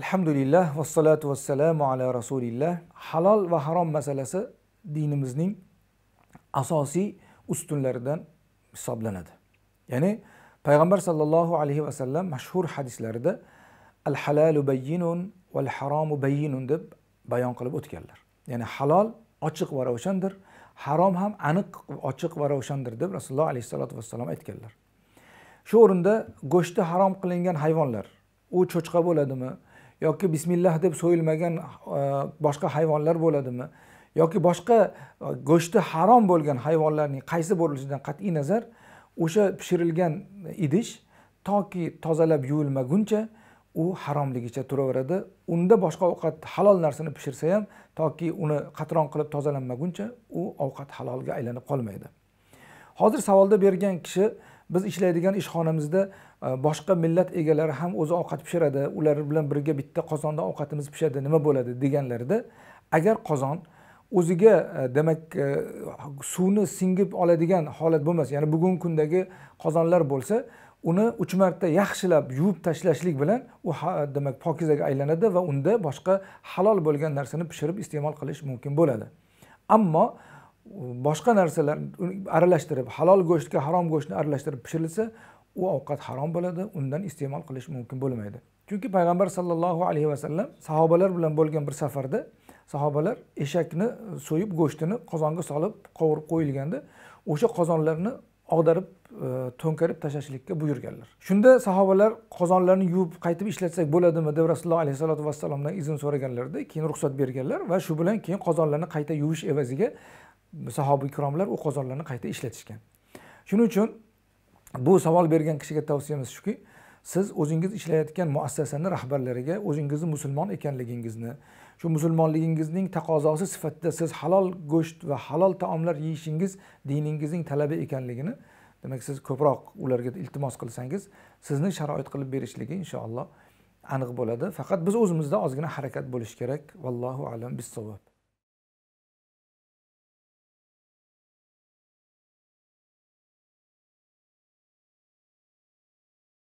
alhamdulillah vassalatu vassalamu ala rasulillah halol va harom masalasi dinimizning asosiy ustunlaridan hisoblanadi ya'ni payg'ambar sollallohu alayhi vasallam mashhur hadislarida al halalu bayyinun val haromu bayyinun deb bayon qilib o'tganlar ya'ni halol ochiq va ravshandir harom ham aniq ochiq va ravshandir deb rasululloh alayhisalotu vassalom aytganlar shu o'rinda go'shti harom qilingan hayvonlar u cho'chqa bo'ladimi yoki bismillah deb so'yilmagan e, boshqa hayvonlar bo'ladimi yoki boshqa e, go'shti harom bo'lgan hayvonlarning qaysi bo'lishidan qat'iy nazar o'sha pishirilgan idish toki tozalab yuvilmaguncha u haromligicha turaveradi unda boshqa ovqat halol narsani pishirsa ham toki uni qatron qilib tozalanmaguncha u ovqat halolga aylanib qolmaydi hozir savolda bergan kishi biz ishlaydigan ishxonamizda e, boshqa millat egalari ham o'zi ovqat pishiradi ular bilan birga bitta qozonda ovqatimiz pishadi nima bo'ladi deganlarida agar qozon o'ziga e, demak e, suvni singib oladigan holat bo'lmasa ya'ni bugungi kundagi qozonlar bo'lsa uni uch marta yaxshilab yuvib tashlashlik bilan u demak pokizaga aylanadi va unda boshqa halol bo'lgan narsani pishirib iste'mol qilish mumkin bo'ladi ammo boshqa narsalar aralashtirib halol go'shtga harom go'shtni aralashtirib pishirilsa u ovqat harom bo'ladi undan iste'mol qilish mumkin bo'lmaydi chunki payg'ambar sollallohu alayhi vasallam sahobalar bilan bo'lgan bir safarda sahobalar eshakni so'yib go'shtini qozonga solib qovurib qo'yilganda o'sha qozonlarni og'darib e, to'nkarib tashlashlikka buyurganlar shunda sahobalar qozonlarni yuvib qaytib ishlatsak bo'ladimi deb rasululloh alayhissalotu vassalomdan izn so'raganlarida keyin ruxsat berganlar va shu bilan keyin qozonlarni qayta yuvish evaziga sahoba ikromlar u qozonlarni qayta ishlatishgan shuning uchun bu savol bergan kishiga tavsiyamiz shuki siz o'zingiz ishlayotgan muassasani rahbarlariga o'zingizni musulmon ekanligingizni shu musulmonligingizning taqozosi sifatida siz halol go'sht va halol taomlar yeyishingiz diningizning talabi ekanligini demak siz ko'proq ularga iltimos qilsangiz sizni sharoit qilib berishligi inshaalloh aniq bo'ladi faqat biz o'zimizda ozgina harakat bo'lishi kerak vallohu alam bissavob